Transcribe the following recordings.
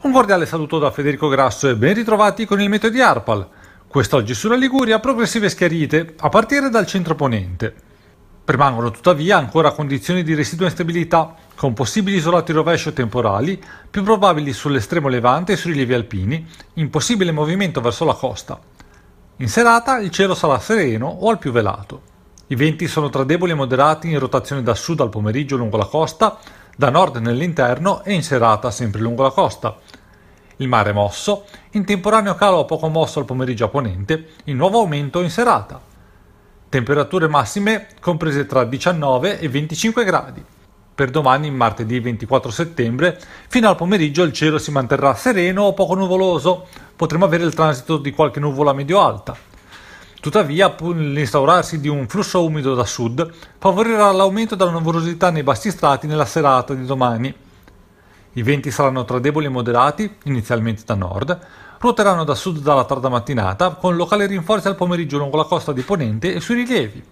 Un cordiale saluto da Federico Grasso e ben ritrovati con il meteo di Arpal. Quest'oggi sulla Liguria progressive schiarite, a partire dal centro ponente. Permangono tuttavia ancora condizioni di residua instabilità, con possibili isolati rovescio temporali, più probabili sull'estremo levante e sui rilievi alpini, impossibile movimento verso la costa. In serata il cielo sarà sereno o al più velato. I venti sono tra deboli e moderati in rotazione da sud al pomeriggio lungo la costa, da nord nell'interno e in serata sempre lungo la costa. Il mare mosso, in temporaneo calo poco mosso al pomeriggio a ponente, in nuovo aumento in serata. Temperature massime comprese tra 19 e 25 gradi. Per domani, martedì 24 settembre, fino al pomeriggio il cielo si manterrà sereno o poco nuvoloso. Potremo avere il transito di qualche nuvola medio-alta. Tuttavia, l'instaurarsi di un flusso umido da sud, favorirà l'aumento della nuvolosità nei bassi strati nella serata di domani. I venti saranno tra deboli e moderati, inizialmente da nord, ruoteranno da sud dalla tarda mattinata, con locali rinforzi al pomeriggio lungo la costa di Ponente e sui rilievi.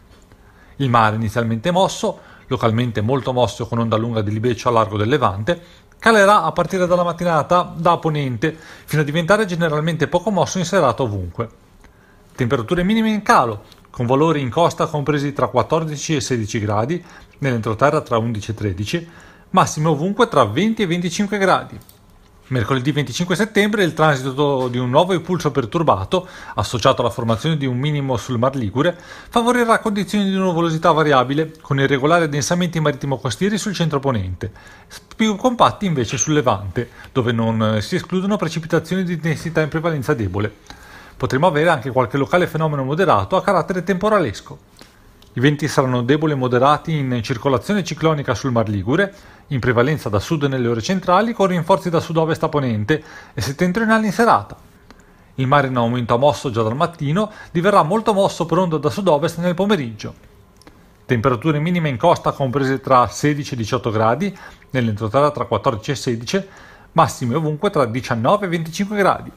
Il mare inizialmente mosso, localmente molto mosso con onda lunga di libeccio a largo del Levante, calerà a partire dalla mattinata da Ponente, fino a diventare generalmente poco mosso in serata ovunque. Temperature minime in calo, con valori in costa compresi tra 14 e 16 gradi, nell'entroterra tra 11 e 13, massime ovunque tra 20 e 25 gradi. Mercoledì 25 settembre il transito di un nuovo impulso perturbato, associato alla formazione di un minimo sul Mar Ligure, favorirà condizioni di nuvolosità variabile con irregolari addensamenti marittimo-costieri sul centro ponente, più compatti invece sul levante, dove non si escludono precipitazioni di intensità in prevalenza debole potremmo avere anche qualche locale fenomeno moderato a carattere temporalesco. I venti saranno deboli e moderati in circolazione ciclonica sul Mar Ligure, in prevalenza da sud nelle ore centrali, con rinforzi da sud-ovest a ponente e settentrionali in serata. Il mare in aumento a mosso già dal mattino diverrà molto mosso per onda da sud-ovest nel pomeriggio. Temperature minime in costa comprese tra 16 e 18 gradi, nell'entroterra tra 14 e 16, massime ovunque tra 19 e 25 gradi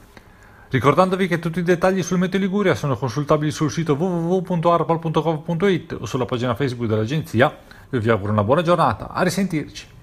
ricordandovi che tutti i dettagli sul meteo Liguria sono consultabili sul sito www.arpal.gov.it o sulla pagina Facebook dell'agenzia. vi auguro una buona giornata, a risentirci.